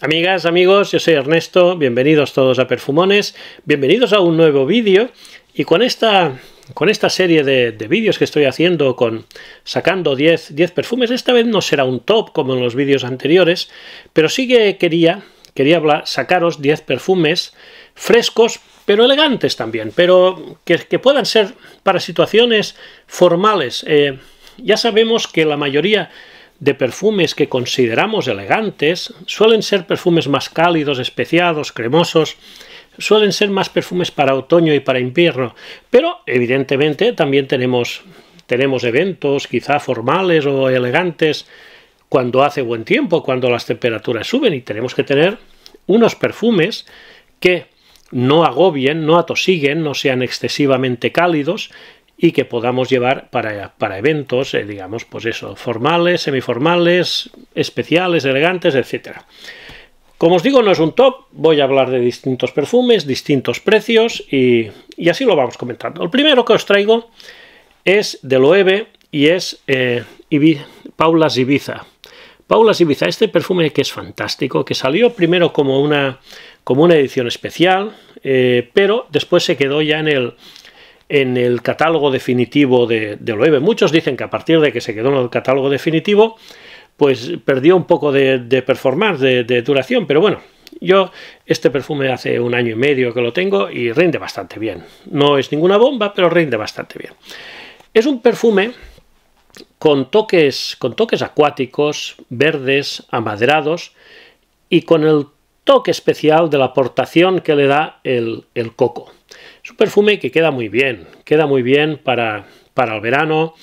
Amigas, amigos, yo soy Ernesto, bienvenidos todos a Perfumones, bienvenidos a un nuevo vídeo y con esta, con esta serie de, vídeos que estoy haciendo con sacando 10, 10 perfumes, esta vez no será un top como en los vídeos anteriores, pero sí que quería, quería sacaros 10 perfumes frescos pero elegantes también, pero que, puedan ser para situaciones formales. Eh, ya sabemos que la mayoría de perfumes que consideramos elegantes suelen ser perfumes más cálidos, especiados, cremosos, suelen ser más perfumes para otoño y para invierno, pero evidentemente también tenemos, tenemos eventos quizá formales o elegantes cuando hace buen tiempo, cuando las temperaturas suben y tenemos que tener unos perfumes que no agobien, no atosiguen, no sean excesivamente cálidos y que podamos llevar para, eventos, eh, digamos, pues eso, formales, semiformales, especiales, elegantes, etc. Como os digo, no es un top, voy a hablar de distintos perfumes, distintos precios y, así lo vamos comentando. El primero que os traigo es de Loewe y es Paula eh, Sibiza. Paula Ibiza. Paulas Ibiza, este perfume que es fantástico, que salió primero como una, como una edición especial, eh, pero después se quedó ya en el, en el catálogo definitivo de, de Loewe. Muchos dicen que a partir de que se quedó en el catálogo definitivo, pues perdió un poco de, de performance, de, duración, pero bueno, yo este perfume hace un año y medio que lo tengo y rinde bastante bien. No es ninguna bomba, pero rinde bastante bien. Es un perfume con toques, con toques acuáticos, verdes, amaderados y con el toque especial de la aportación que le da el coco. Es un perfume que queda muy bien, queda muy bien para, para el verano,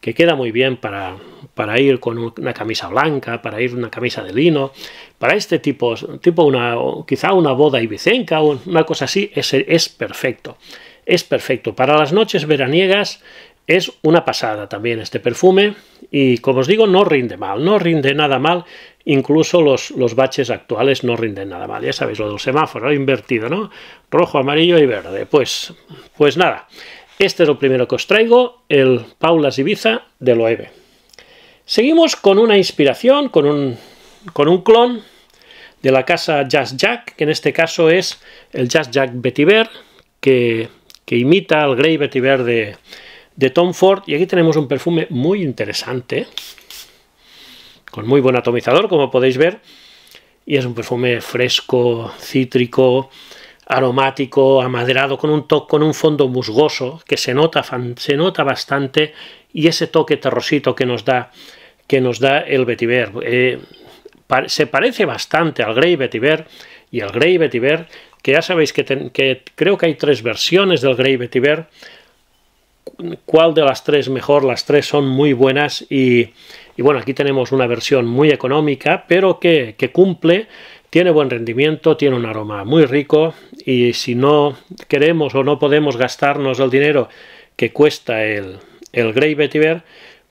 que queda muy bien para, para ir con una camisa blanca, para ir una camisa de lino, para este tipo, tipo una, quizá una boda ibicenca o una cosa así, es, es perfecto. Es perfecto. Para las noches veraniegas es una pasada también este perfume y como os digo no rinde mal, no rinde nada mal, incluso los, los baches actuales no rinden nada mal, ya sabéis lo del semáforo invertido, ¿no? Rojo, amarillo y verde, pues, pues nada, este es lo primero que os traigo, el Paula Sibiza de Loewe. Seguimos con una inspiración, con un, con un clon de la casa Jazz Jack, que en este caso es el Jazz Jack Betty que, que imita al Grey Vetiver de de Tom Ford. Y aquí tenemos un perfume muy interesante, con muy buen atomizador, como podéis ver. Y es un perfume fresco, cítrico, aromático, amaderado, con un, toque con un fondo musgoso, que se nota, se nota bastante, y ese toque terrosito que nos da, que nos da el vetiver. Eh, se parece bastante al Grey Vetiver, y al Grey Vetiver, que ya sabéis que, creo que hay tres versiones del Grey Vetiver, cuál de las tres mejor, las tres son muy buenas y, bueno, aquí tenemos una versión muy económica, pero que, cumple, tiene buen rendimiento, tiene un aroma muy rico y si no queremos o no podemos gastarnos el dinero que cuesta el, el Grey Vetiver,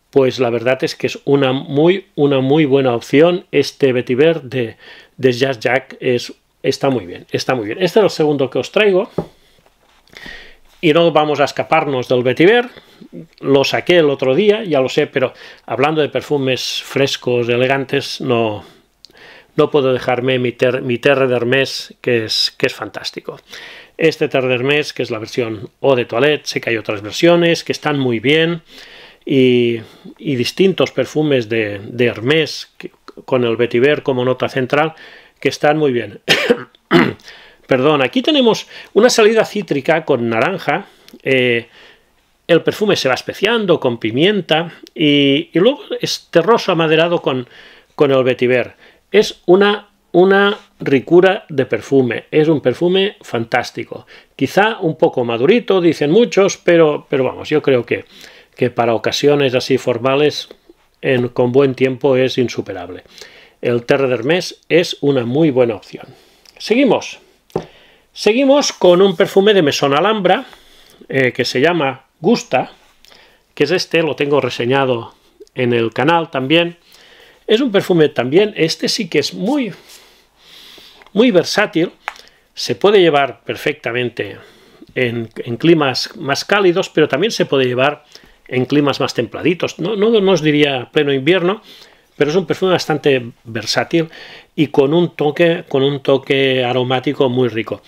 pues la verdad es que es una muy, una muy buena opción. Este Vetiver de, de Jazz Jack es, está muy bien, está muy bien. Este es el segundo que os traigo y no vamos a escaparnos del vetiver. Lo saqué el otro día, ya lo sé, pero hablando de perfumes frescos, elegantes, no, no puedo dejarme mi, mi Terre de que es, que es fantástico. Este Terre d'Hermes, que es la versión O de Toilette, sé que hay otras versiones que están muy bien. Y, distintos perfumes de, Hermes con el vetiver como nota central que están muy bien. Perdón, aquí tenemos una salida cítrica con naranja. Eh, el perfume se va especiando con pimienta y, luego es terroso amaderado con, con el vetiver. Es una, una ricura de perfume, es un perfume fantástico. Quizá un poco madurito, dicen muchos, pero, pero vamos, yo creo que, que para ocasiones así formales, en, con buen tiempo es insuperable. El Terre d'Hermes es una muy buena opción. Seguimos. Seguimos con un perfume de Mesón Alhambra eh, que se llama Gusta, que es este, lo tengo reseñado en el canal también. Es un perfume también, este sí que es muy, muy versátil, se puede llevar perfectamente en, climas más cálidos, pero también se puede llevar en climas más templaditos. No, os diría pleno invierno, pero es un perfume bastante versátil y con un toque, con un toque aromático muy rico.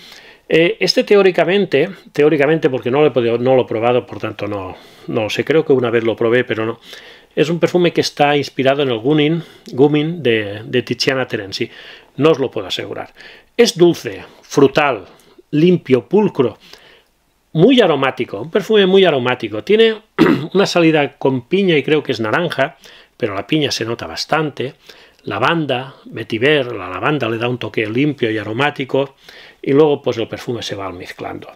Eh, este teóricamente, teóricamente porque no lo he no lo he probado, por tanto no, no sé, creo que una vez lo probé, pero no. Es un perfume que está inspirado en el Gumin, de, de Tiziana Terenzi. No os lo puedo asegurar. Es dulce, frutal, limpio, pulcro, muy aromático, un perfume muy aromático. Tiene una salida con piña y creo que es naranja, pero la piña se nota bastante lavanda, metiver, la lavanda le da un toque limpio y aromático y luego pues el perfume se va mezclando.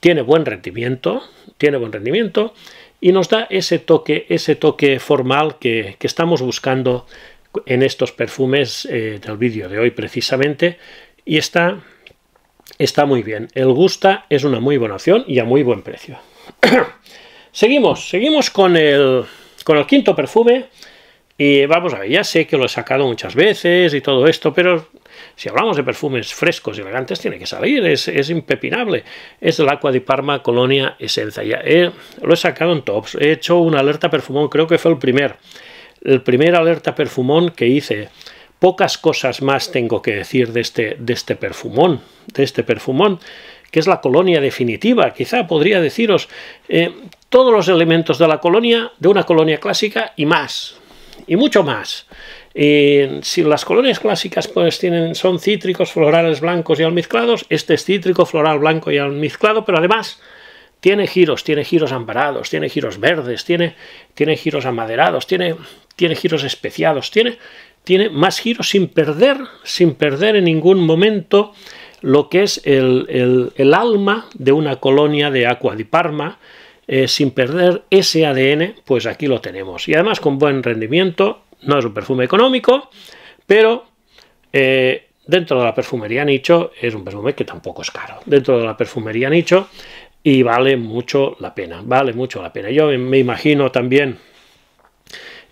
Tiene buen rendimiento, tiene buen rendimiento y nos da ese toque, ese toque formal que, estamos buscando en estos perfumes eh, del vídeo de hoy precisamente y está, está muy bien. El Gusta es una muy buena opción y a muy buen precio. seguimos, seguimos con el, con el quinto perfume y vamos a ver, ya sé que lo he sacado muchas veces y todo esto, pero si hablamos de perfumes frescos y elegantes, tiene que salir, es, impepinable. Es el Aqua di Parma Colonia Esencia. Ya eh, lo he sacado en tops, he hecho una alerta perfumón, creo que fue el primer, el primer alerta perfumón que hice. Pocas cosas más tengo que decir de este, de este perfumón, de este perfumón, que es la colonia definitiva, quizá podría deciros. Eh, todos los elementos de la colonia, de una colonia clásica y más, y mucho más. Eh, si las colonias clásicas pues tienen, son cítricos, florales blancos y almizclados, este es cítrico, floral blanco y almizclado, pero además tiene giros, tiene giros amparados, tiene giros verdes, tiene, tiene giros amaderados, tiene, tiene giros especiados, tiene, tiene más giros sin perder, sin perder en ningún momento lo que es el, el alma de una colonia de Aqua di Parma, eh, sin perder ese ADN, pues aquí lo tenemos. Y además con buen rendimiento, no es un perfume económico, pero eh, dentro de la perfumería nicho es un perfume que tampoco es caro. Dentro de la perfumería nicho y vale mucho la pena, vale mucho la pena. Yo me imagino también...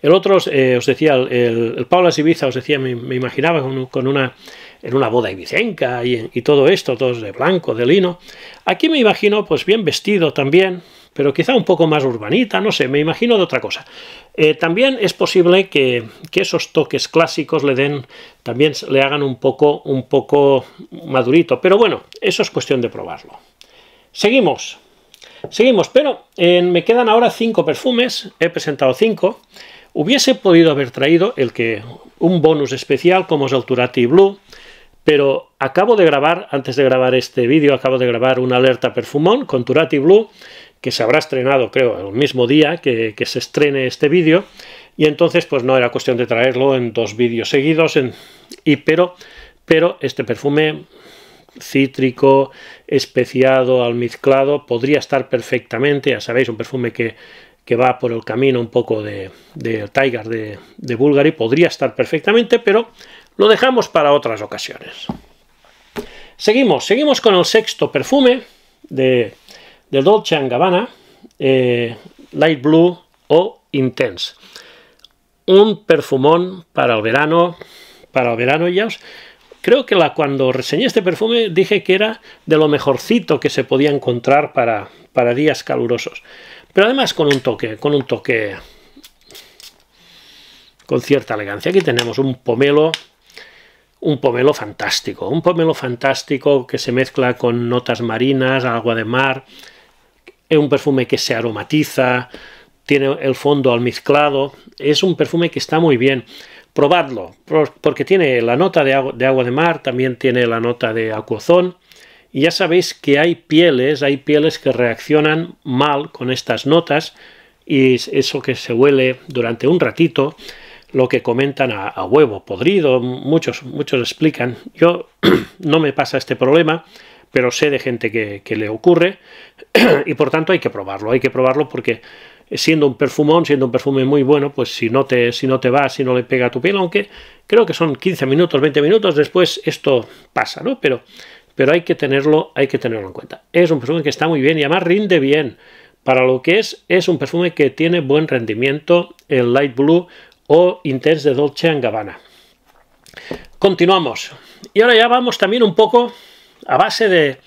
El otro, os eh, decía, el, Paula Ibiza, os decía, me, imaginaba con, una, en una boda ibicenca y, y todo esto, todos de blanco, de lino. Aquí me imagino, pues bien vestido también, pero quizá un poco más urbanita, no sé, me imagino de otra cosa. Eh, también es posible que, esos toques clásicos le den, también le hagan un poco, un poco madurito, pero bueno, eso es cuestión de probarlo. Seguimos, seguimos, pero eh, me quedan ahora cinco perfumes, he presentado cinco. Hubiese podido haber traído el que un bonus especial como es el Turati Blue, pero acabo de grabar, antes de grabar este vídeo, acabo de grabar una alerta perfumón con Turati Blue que se habrá estrenado, creo, el mismo día que, se estrene este vídeo. Y entonces, pues no era cuestión de traerlo en dos vídeos seguidos. y pero, pero este perfume cítrico, especiado, almizclado, podría estar perfectamente. Ya sabéis, un perfume que, va por el camino un poco de, Tiger de, de Bulgari, podría estar perfectamente, pero lo dejamos para otras ocasiones. Seguimos, seguimos con el sexto perfume de de Dolce Gabbana, eh, Light Blue o Intense. Un perfumón para el verano, para el verano ya os... Creo que la, cuando reseñé este perfume dije que era de lo mejorcito que se podía encontrar para, para días calurosos. Pero además con un toque, con un toque con cierta elegancia. Aquí tenemos un pomelo, un pomelo fantástico, un pomelo fantástico que se mezcla con notas marinas, agua de mar, es un perfume que se aromatiza, tiene el fondo almizclado. Es un perfume que está muy bien. Probadlo, porque tiene la nota de agua de, mar, también tiene la nota de acuazón Y ya sabéis que hay pieles, hay pieles que reaccionan mal con estas notas y eso que se huele durante un ratito, lo que comentan a, a huevo podrido, muchos, muchos explican. Yo no me pasa este problema, pero sé de gente que, le ocurre y por tanto hay que probarlo, hay que probarlo porque siendo un perfumón, siendo un perfume muy bueno, pues si no te, si no te va, si no le pega a tu piel, aunque creo que son 15 minutos, 20 minutos, después esto pasa, ¿no? Pero, pero hay que tenerlo, hay que tenerlo en cuenta. Es un perfume que está muy bien y además rinde bien. Para lo que es, es un perfume que tiene buen rendimiento, el Light Blue o Intense de Dolce Gabbana. Continuamos. Y ahora ya vamos también un poco a base de,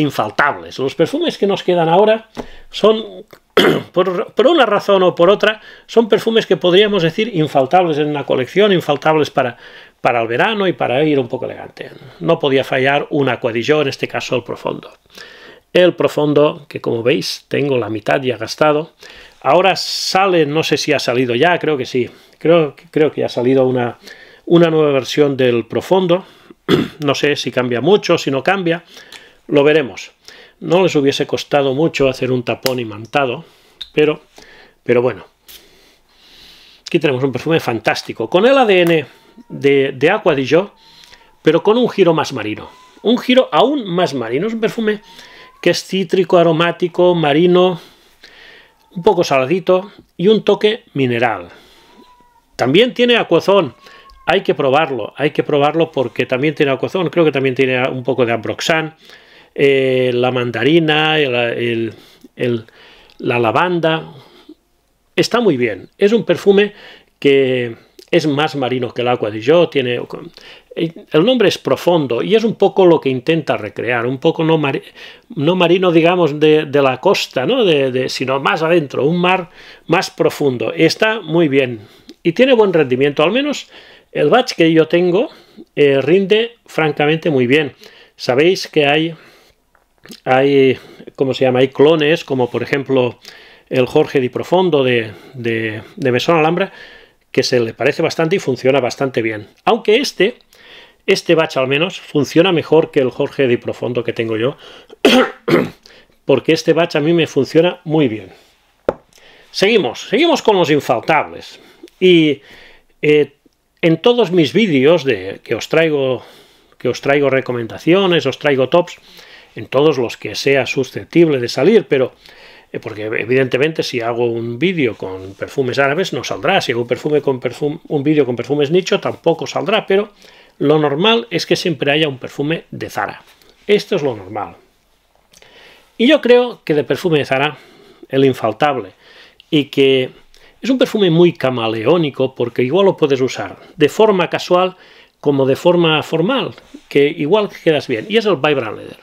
infaltables. Los perfumes que nos quedan ahora son, por, una razón o por otra, son perfumes que podríamos decir infaltables en una colección, infaltables para, el verano y para ir un poco elegante. No podía fallar un acuadillo, en este caso el profundo. El profundo, que como veis tengo la mitad ya gastado, ahora sale, no sé si ha salido ya, creo que sí, creo, creo que ha salido una, una nueva versión del profundo, No sé si cambia mucho, si no cambia, lo veremos. No les hubiese costado mucho hacer un tapón imantado, pero, pero bueno. Aquí tenemos un perfume fantástico, con el ADN de, de Aqua pero con un giro más marino. Un giro aún más marino. Es un perfume que es cítrico, aromático, marino, un poco saladito y un toque mineral. También tiene acuazón, hay que probarlo, hay que probarlo porque también tiene acuazón, creo que también tiene un poco de ambroxan, eh, la mandarina, la lavanda. Está muy bien. Es un perfume que es más marino que el agua de yo. Tiene, eh, el nombre es profundo y es un poco lo que intenta recrear, un poco no, marino, digamos, de, la costa, sino más adentro, un mar más profundo. Está muy bien y tiene buen rendimiento, al menos el batch que yo tengo eh, rinde francamente muy bien. Sabéis que hay, hay, ¿cómo se llama? Hay clones, como por ejemplo el Jorge Di Profondo de, de, de Mesón Alhambra, que se le parece bastante y funciona bastante bien. Aunque este, este batch al menos, funciona mejor que el Jorge Di Profondo que tengo yo, porque este batch a mí me funciona muy bien. Seguimos, seguimos con los infaltables. Y eh, en todos mis vídeos de que os traigo que os traigo recomendaciones, os traigo tops en todos los que sea susceptible de salir, pero eh, porque evidentemente si hago un vídeo con perfumes árabes no saldrá, si hago un perfume con un vídeo con perfumes nicho tampoco saldrá, pero lo normal es que siempre haya un perfume de Zara. Esto es lo normal. Y yo creo que de perfume de Zara el infaltable y que es un perfume muy camaleónico porque igual lo puedes usar de forma casual como de forma formal, que igual quedas bien. Y es el Vibrant Leather.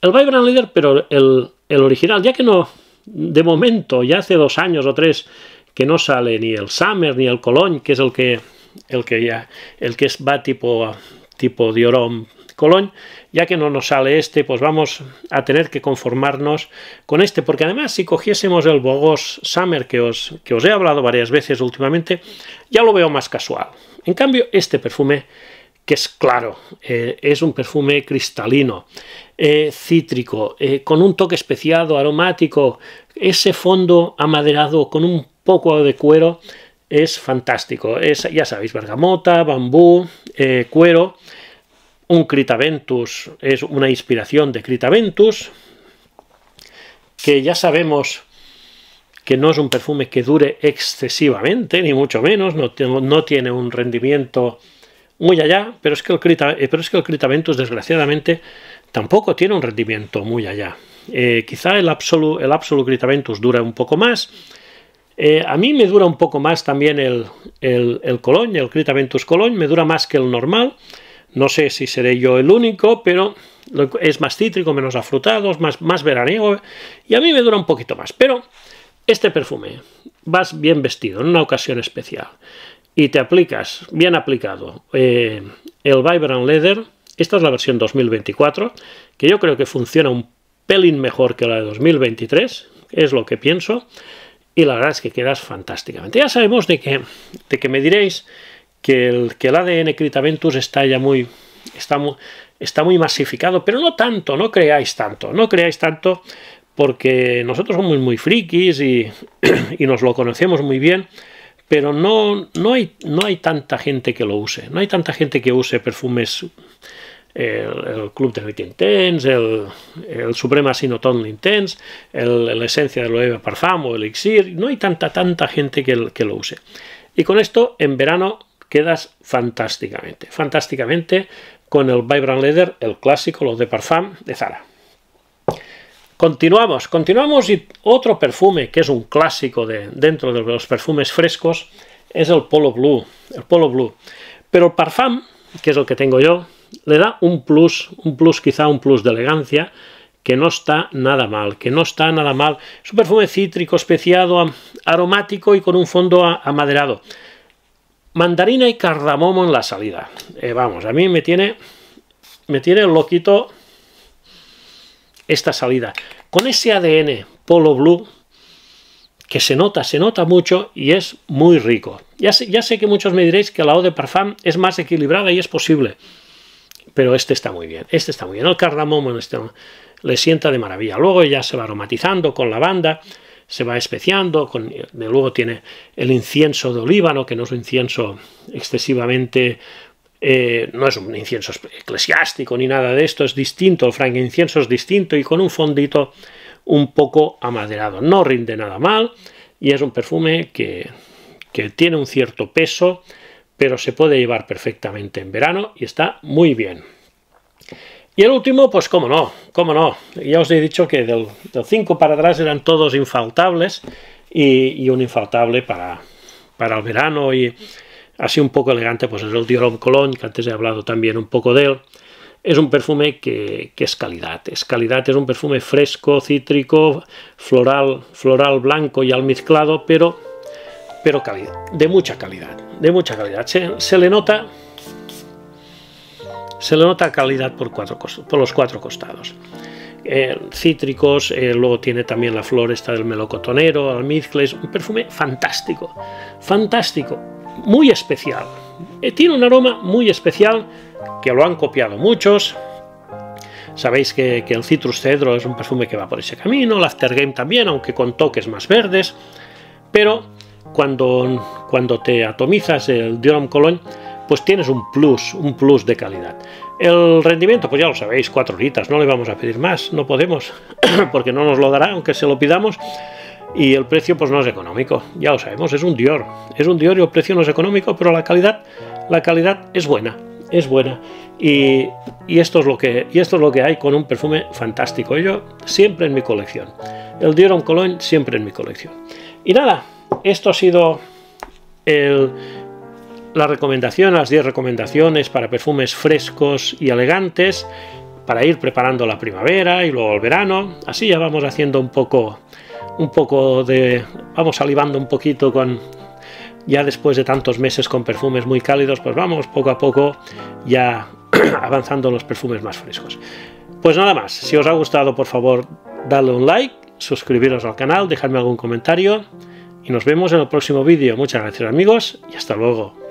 El Vibrant Leather, pero el, original, ya que no, de momento, ya hace dos años o tres que no sale ni el Summer ni el Cologne, que es el que, el que ya, el que es, va tipo, tipo Colón, ya que no nos sale este, pues vamos a tener que conformarnos con este, porque además si cogiésemos el Bogos Summer que os, que os he hablado varias veces últimamente, ya lo veo más casual. En cambio, este perfume, que es claro, eh, es un perfume cristalino, eh, cítrico, eh, con un toque especiado, aromático, ese fondo amaderado con un poco de cuero, es fantástico. Es, ya sabéis, bergamota, bambú, cuero un Critaventus es una inspiración de Critaventus, que ya sabemos que no es un perfume que dure excesivamente, ni mucho menos, no, tiene un rendimiento muy allá, pero es, que el eh, es Critaventus desgraciadamente tampoco tiene un rendimiento muy allá. Eh, quizá el Absolu, el Critaventus dura un poco más, eh, a mí me dura un poco más también el, el, el Cologne, el Critaventus Cologne, me dura más que el normal, no sé si seré yo el único, pero es más cítrico, menos afrutado, más, más veraniego y a mí me dura un poquito más. Pero este perfume, vas bien vestido, en una ocasión especial, y te aplicas, bien aplicado, eh, el Vibrant Leather, esta es la versión 2024, que yo creo que funciona un pelín mejor que la de 2023, es lo que pienso, y la verdad es que quedas fantásticamente. Ya sabemos de qué de me diréis que el, que el ADN Critaventus está ya muy, está, muy, está muy masificado, pero no tanto, no creáis tanto, no creáis tanto porque nosotros somos muy frikis y, nos lo conocemos muy bien, pero no, no, hay, no hay tanta gente que lo use, no hay tanta gente que use perfumes el, Club de Intense, el, el Suprema Sinoton Intense, el, la esencia de Loewe Parfum o Elixir. No hay tanta, tanta gente que, que, lo use. Y con esto, en verano, quedas fantásticamente, fantásticamente con el Vibrant Leather, el clásico, lo de Parfum de Zara. Continuamos, continuamos y otro perfume que es un clásico de, dentro de los perfumes frescos es el Polo Blue, el Polo Blue. Pero el Parfum, que es el que tengo yo, le da un plus, un plus quizá un plus de elegancia, que no está nada mal, que no está nada mal. Es un perfume cítrico, especiado, aromático y con un fondo amaderado. Mandarina y cardamomo en la salida. Eh, vamos, a mí me tiene, me tiene loquito esta salida. Con ese ADN Polo Blue, que se nota, se nota mucho y es muy rico. Ya sé, ya sé que muchos me diréis que la O de parfum es más equilibrada y es posible, pero este está muy bien, este está muy bien. El cardamomo este le sienta de maravilla. Luego ya se va aromatizando con lavanda se va especiando, de luego tiene el incienso de olíbano, que no es un incienso excesivamente eh, no es un incienso eclesiástico ni nada de esto, es distinto, el incienso es distinto y con un fondito un poco amaderado. No rinde nada mal y es un perfume que, que tiene un cierto peso, pero se puede llevar perfectamente en verano y está muy bien. Y el último, pues cómo no, cómo no. Ya os he dicho que del 5 para atrás eran todos infaltables y, un infaltable para, para el verano y así un poco elegante, pues es el Dior Cologne, que antes he hablado también un poco de él. Es un perfume que, es calidad, es calidad, es un perfume fresco, cítrico, floral, floral blanco y almizclado, pero, pero de mucha calidad, de mucha calidad. se le nota se le nota calidad por, cuatro, por los cuatro costados. Eh, cítricos, eh, luego tiene también la flor esta del melocotonero, almizcles, un perfume fantástico, fantástico, muy especial. Eh, tiene un aroma muy especial que lo han copiado muchos. Sabéis que, el citrus cedro es un perfume que va por ese camino, el aftergame también, aunque con toques más verdes, pero cuando, cuando te atomizas el dioram Cologne, pues tienes un plus, un plus de calidad. El rendimiento, pues ya lo sabéis, cuatro horitas, no le vamos a pedir más, no podemos, porque no nos lo dará, aunque se lo pidamos. Y el precio, pues no es económico, ya lo sabemos, es un Dior. Es un Dior y el precio no es económico, pero la calidad, la calidad es buena, es buena. Y, esto es lo que, esto es lo que hay con un perfume fantástico. Yo siempre en mi colección. El Dior en Cologne siempre en mi colección. Y nada, esto ha sido el, la recomendación, las 10 recomendaciones para perfumes frescos y elegantes para ir preparando la primavera y luego el verano. Así ya vamos haciendo un poco, un poco de, vamos salivando un poquito con, ya después de tantos meses con perfumes muy cálidos, pues vamos poco a poco ya avanzando los perfumes más frescos. Pues nada más, si os ha gustado por favor dadle un like, suscribiros al canal, dejadme algún comentario y nos vemos en el próximo vídeo. Muchas gracias amigos y hasta luego.